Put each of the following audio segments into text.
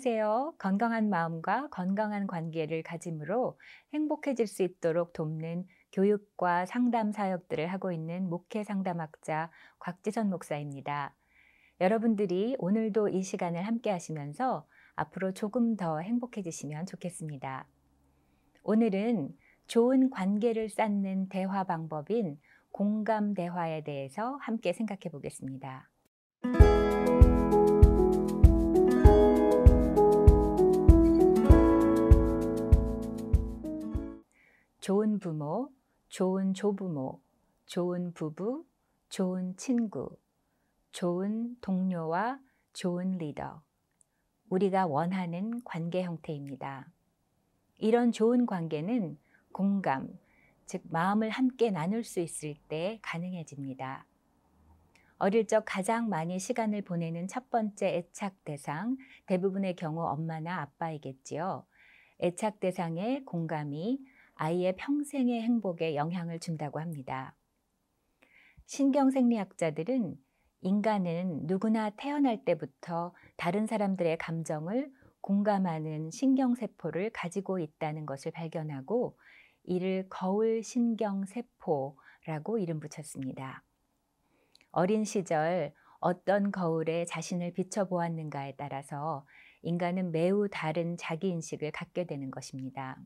안녕하세요. 건강한 마음과 건강한 관계를 가짐으로 행복해질 수 있도록 돕는 교육과 상담 사역들을 하고 있는 목회 상담학자 곽지선 목사입니다. 여러분들이 오늘도 이 시간을 함께 하시면서 앞으로 조금 더 행복해지시면 좋겠습니다. 오늘은 좋은 관계를 쌓는 대화 방법인 공감 대화에 대해서 함께 생각해 보겠습니다. 좋은 부모, 좋은 조부모, 좋은 부부, 좋은 친구, 좋은 동료와 좋은 리더. 우리가 원하는 관계 형태입니다. 이런 좋은 관계는 공감, 즉 마음을 함께 나눌 수 있을 때 가능해집니다. 어릴 적 가장 많이 시간을 보내는 첫 번째 애착 대상, 대부분의 경우 엄마나 아빠이겠지요. 애착 대상의 공감이 아이의 평생의 행복에 영향을 준다고 합니다. 신경생리학자들은 인간은 누구나 태어날 때부터 다른 사람들의 감정을 공감하는 신경세포를 가지고 있다는 것을 발견하고 이를 거울 신경세포라고 이름 붙였습니다. 어린 시절 어떤 거울에 자신을 비춰보았는가에 따라서 인간은 매우 다른 자기 인식을 갖게 되는 것입니다.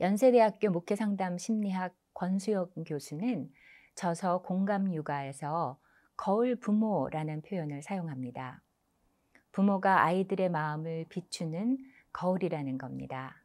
연세대학교 목회상담 심리학 권수혁 교수는 저서 공감 육아에서 거울 부모라는 표현을 사용합니다. 부모가 아이들의 마음을 비추는 거울이라는 겁니다.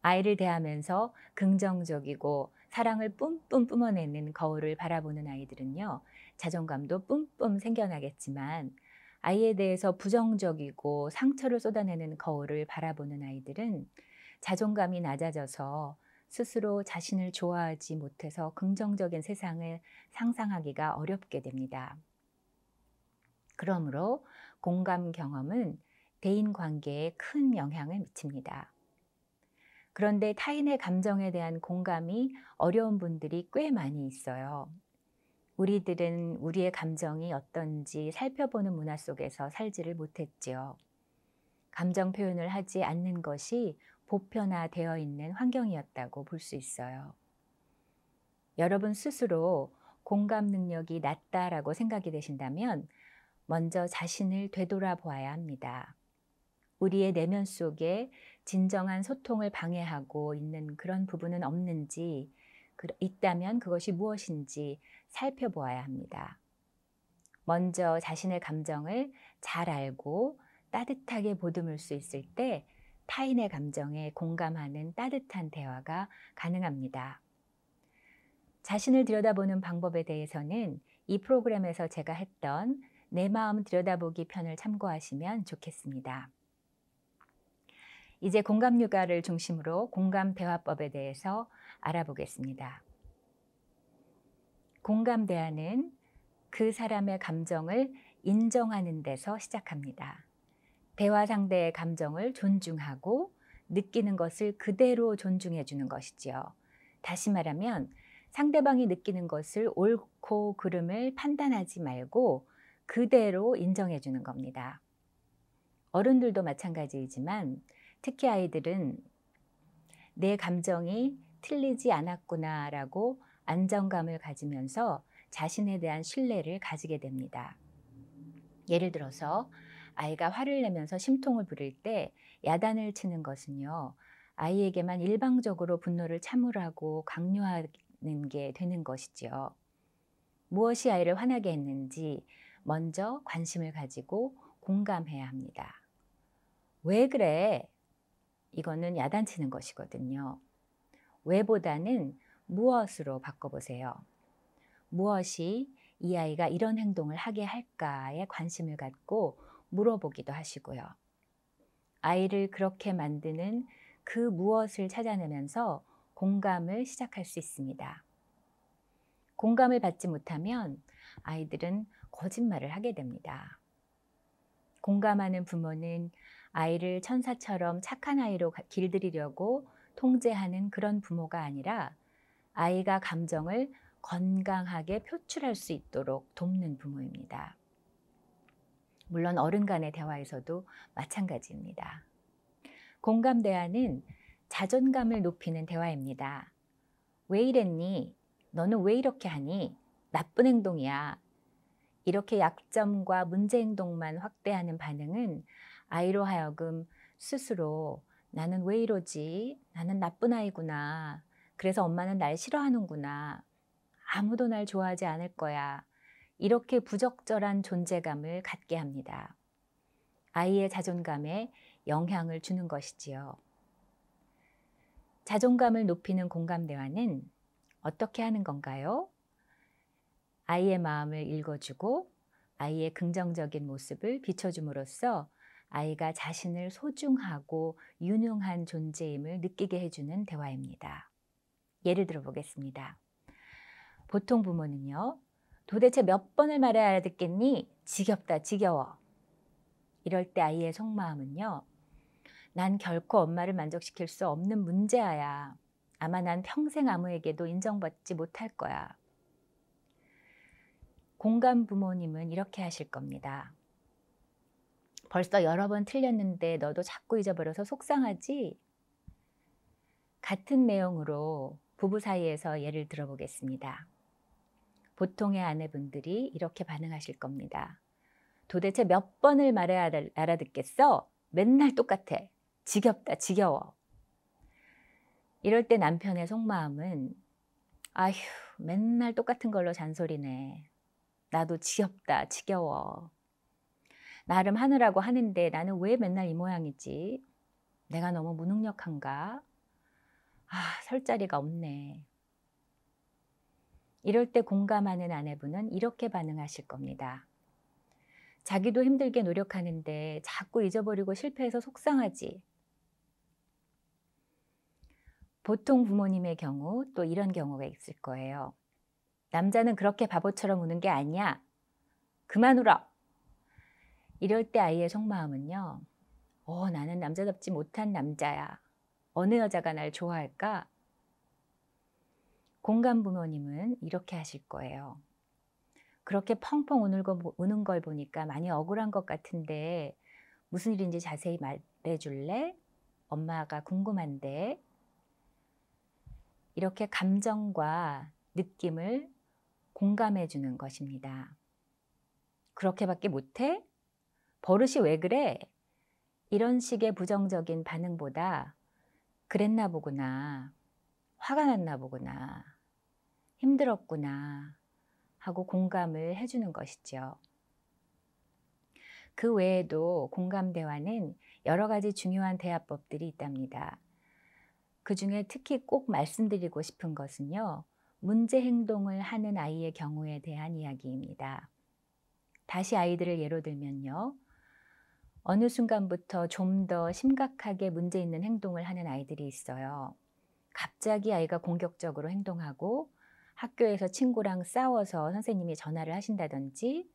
아이를 대하면서 긍정적이고 사랑을 뿜뿜 뿜어내는 거울을 바라보는 아이들은요, 자존감도 뿜뿜 생겨나겠지만, 아이에 대해서 부정적이고 상처를 쏟아내는 거울을 바라보는 아이들은 자존감이 낮아져서 스스로 자신을 좋아하지 못해서 긍정적인 세상을 상상하기가 어렵게 됩니다. 그러므로 공감 경험은 대인 관계에 큰 영향을 미칩니다. 그런데 타인의 감정에 대한 공감이 어려운 분들이 꽤 많이 있어요. 우리들은 우리의 감정이 어떤지 살펴보는 문화 속에서 살지를 못했지요. 감정 표현을 하지 않는 것이 보편화되어 있는 환경이었다고 볼 수 있어요. 여러분 스스로 공감 능력이 낮다라고 생각이 되신다면 먼저 자신을 되돌아보아야 합니다. 우리의 내면 속에 진정한 소통을 방해하고 있는 그런 부분은 없는지, 그, 있다면 그것이 무엇인지 살펴보아야 합니다. 먼저 자신의 감정을 잘 알고 따뜻하게 보듬을 수 있을 때 타인의 감정에 공감하는 따뜻한 대화가 가능합니다. 자신을 들여다보는 방법에 대해서는 이 프로그램에서 제가 했던 내 마음 들여다보기 편을 참고하시면 좋겠습니다. 이제 공감 육아를 중심으로 공감 대화법에 대해서 알아보겠습니다. 공감 대화는 그 사람의 감정을 인정하는 데서 시작합니다. 대화 상대의 감정을 존중하고 느끼는 것을 그대로 존중해 주는 것이지요. 다시 말하면 상대방이 느끼는 것을 옳고 그름을 판단하지 말고 그대로 인정해 주는 겁니다. 어른들도 마찬가지이지만 특히 아이들은 내 감정이 틀리지 않았구나라고 안정감을 가지면서 자신에 대한 신뢰를 가지게 됩니다. 예를 들어서 아이가 화를 내면서 심통을 부릴 때 야단을 치는 것은요. 아이에게만 일방적으로 분노를 참으라고 강요하는 게 되는 것이지요. 무엇이 아이를 화나게 했는지 먼저 관심을 가지고 공감해야 합니다. 왜 그래? 이거는 야단치는 것이거든요. 왜보다는 무엇으로 바꿔보세요. 무엇이 이 아이가 이런 행동을 하게 할까에 관심을 갖고 물어보기도 하시고요. 아이를 그렇게 만드는 그 무엇을 찾아내면서 공감을 시작할 수 있습니다. 공감을 받지 못하면 아이들은 거짓말을 하게 됩니다. 공감하는 부모는 아이를 천사처럼 착한 아이로 길들이려고 통제하는 그런 부모가 아니라 아이가 감정을 건강하게 표출할 수 있도록 돕는 부모입니다. 물론 어른 간의 대화에서도 마찬가지입니다. 공감 대화는 자존감을 높이는 대화입니다. 왜 이랬니? 너는 왜 이렇게 하니? 나쁜 행동이야. 이렇게 약점과 문제 행동만 확대하는 반응은 아이로 하여금 스스로 나는 왜 이러지? 나는 나쁜 아이구나. 그래서 엄마는 날 싫어하는구나. 아무도 날 좋아하지 않을 거야. 이렇게 부적절한 존재감을 갖게 합니다. 아이의 자존감에 영향을 주는 것이지요. 자존감을 높이는 공감 대화는 어떻게 하는 건가요? 아이의 마음을 읽어주고 아이의 긍정적인 모습을 비춰줌으로써 아이가 자신을 소중하고 유능한 존재임을 느끼게 해주는 대화입니다. 예를 들어 보겠습니다. 보통 부모는요, 도대체 몇 번을 말해야 알듣겠니 지겹다, 지겨워. 이럴 때 아이의 속마음은요. 난 결코 엄마를 만족시킬 수 없는 문제아야. 아마 난 평생 아무에게도 인정받지 못할 거야. 공감 부모님은 이렇게 하실 겁니다. 벌써 여러 번 틀렸는데 너도 자꾸 잊어버려서 속상하지? 같은 내용으로 부부 사이에서 예를 들어보겠습니다. 보통의 아내분들이 이렇게 반응하실 겁니다. 도대체 몇 번을 말해야 알아듣겠어? 맨날 똑같아. 지겹다, 지겨워. 이럴 때 남편의 속마음은 아휴, 맨날 똑같은 걸로 잔소리네. 나도 지겹다, 지겨워. 나름 하느라고 하는데 나는 왜 맨날 이 모양이지? 내가 너무 무능력한가? 아, 설 자리가 없네. 이럴 때 공감하는 아내분은 이렇게 반응하실 겁니다. 자기도 힘들게 노력하는데 자꾸 잊어버리고 실패해서 속상하지. 보통 부모님의 경우 또 이런 경우가 있을 거예요. 남자는 그렇게 바보처럼 우는 게 아니야. 그만 울어. 이럴 때 아이의 속마음은요. 어, 나는 남자답지 못한 남자야. 어느 여자가 날 좋아할까? 공감 부모님은 이렇게 하실 거예요. 그렇게 펑펑 우는 걸 보니까 많이 억울한 것 같은데 무슨 일인지 자세히 말해줄래? 엄마가 궁금한데 이렇게 감정과 느낌을 공감해 주는 것입니다. 그렇게밖에 못해? 버릇이 왜 그래? 이런 식의 부정적인 반응보다 그랬나 보구나. 화가 났나 보구나. 힘들었구나 하고 공감을 해주는 것이죠. 그 외에도 공감 대화는 여러 가지 중요한 대화법들이 있답니다. 그 중에 특히 꼭 말씀드리고 싶은 것은요, 문제 행동을 하는 아이의 경우에 대한 이야기입니다. 다시 아이들을 예로 들면요. 어느 순간부터 좀 더 심각하게 문제 있는 행동을 하는 아이들이 있어요. 갑자기 아이가 공격적으로 행동하고 학교에서 친구랑 싸워서 선생님이 전화를 하신다든지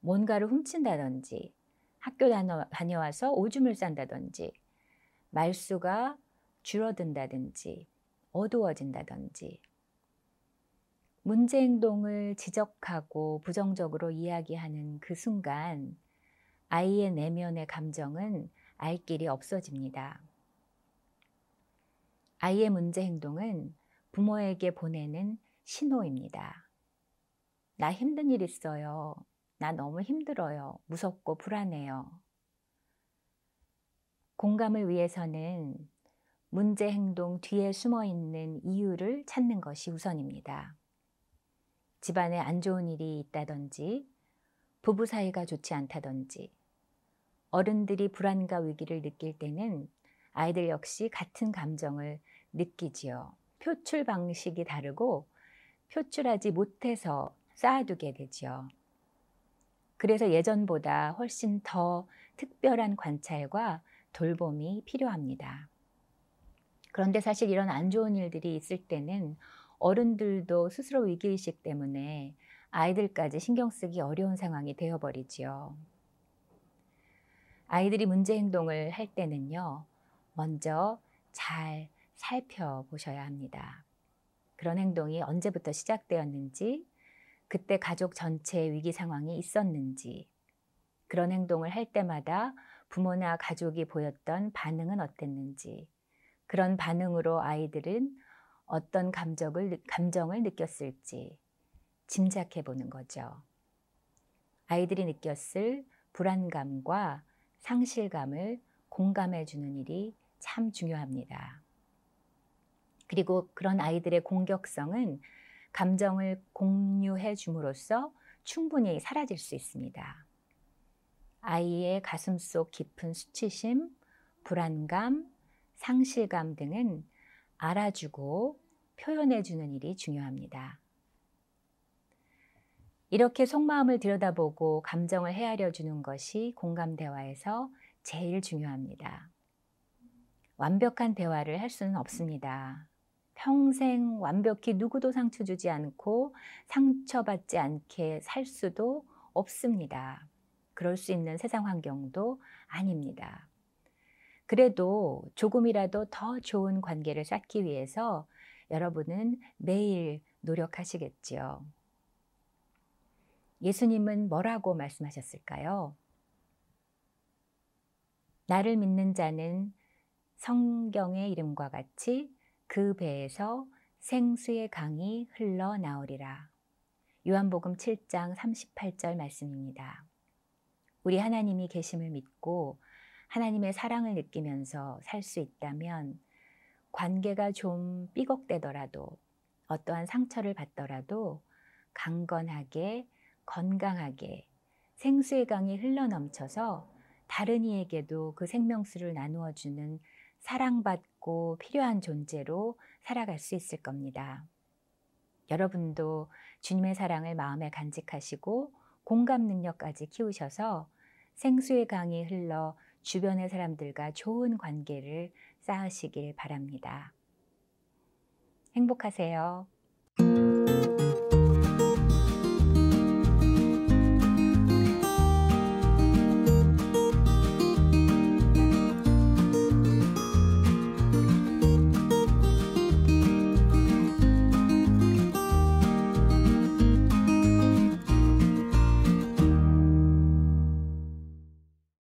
뭔가를 훔친다든지 학교 다녀와서 오줌을 싼다든지 말수가 줄어든다든지 어두워진다든지 문제 행동을 지적하고 부정적으로 이야기하는 그 순간 아이의 내면의 감정은 알 길이 없어집니다. 아이의 문제 행동은 부모에게 보내는 신호입니다. 나 힘든 일 있어요. 나 너무 힘들어요. 무섭고 불안해요. 공감을 위해서는 문제 행동 뒤에 숨어 있는 이유를 찾는 것이 우선입니다. 집안에 안 좋은 일이 있다든지, 부부 사이가 좋지 않다든지, 어른들이 불안과 위기를 느낄 때는 아이들 역시 같은 감정을 느끼지요. 표출 방식이 다르고 표출하지 못해서 쌓아두게 되지요. 그래서 예전보다 훨씬 더 특별한 관찰과 돌봄이 필요합니다. 그런데 사실 이런 안 좋은 일들이 있을 때는 어른들도 스스로 위기의식 때문에 아이들까지 신경 쓰기 어려운 상황이 되어버리지요. 아이들이 문제 행동을 할 때는요, 먼저 잘 살펴보셔야 합니다. 그런 행동이 언제부터 시작되었는지, 그때 가족 전체의 위기 상황이 있었는지, 그런 행동을 할 때마다 부모나 가족이 보였던 반응은 어땠는지, 그런 반응으로 아이들은 어떤 감정을, 감정을 느꼈을지 짐작해 보는 거죠. 아이들이 느꼈을 불안감과 상실감을 공감해 주는 일이 참 중요합니다. 그리고 그런 아이들의 공격성은 감정을 공유해 줌으로써 충분히 사라질 수 있습니다. 아이의 가슴 속 깊은 수치심, 불안감, 상실감 등은 알아주고 표현해 주는 일이 중요합니다. 이렇게 속마음을 들여다보고 감정을 헤아려 주는 것이 공감 대화에서 제일 중요합니다. 완벽한 대화를 할 수는 없습니다. 평생 완벽히 누구도 상처 주지 않고 상처받지 않게 살 수도 없습니다. 그럴 수 있는 세상 환경도 아닙니다. 그래도 조금이라도 더 좋은 관계를 쌓기 위해서 여러분은 매일 노력하시겠지요. 예수님은 뭐라고 말씀하셨을까요? 나를 믿는 자는 성경의 이름과 같이 그 배에서 생수의 강이 흘러나오리라. 요한복음 7장 38절 말씀입니다. 우리 하나님이 계심을 믿고 하나님의 사랑을 느끼면서 살 수 있다면 관계가 좀 삐걱대더라도 어떠한 상처를 받더라도 강건하게 건강하게 생수의 강이 흘러넘쳐서 다른 이에게도 그 생명수를 나누어 주는 사랑받고 필요한 존재로 살아갈 수 있을 겁니다. 여러분도 주님의 사랑을 마음에 간직하시고 공감 능력까지 키우셔서 생수의 강이 흘러 주변의 사람들과 좋은 관계를 쌓으시길 바랍니다. 행복하세요.